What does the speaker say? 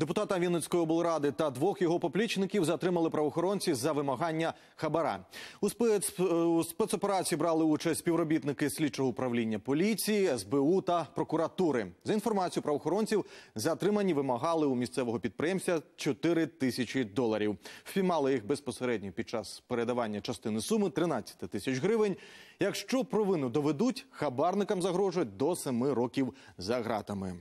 Депутата Вінницької облради та двох його поплічників затримали правоохоронці за вимагання хабара. У, спец... Е, спецоперації брали участь співробітники слідчого управління поліції, СБУ та прокуратури. За інформацією правоохоронців, затримані вимагали у місцевого підприємця 4 тисячі доларів. Впіймали їх безпосередньо під час передавання частини суми 13 тисяч гривень. Якщо провину доведуть, хабарникам загрожують до 7 років за ґратами.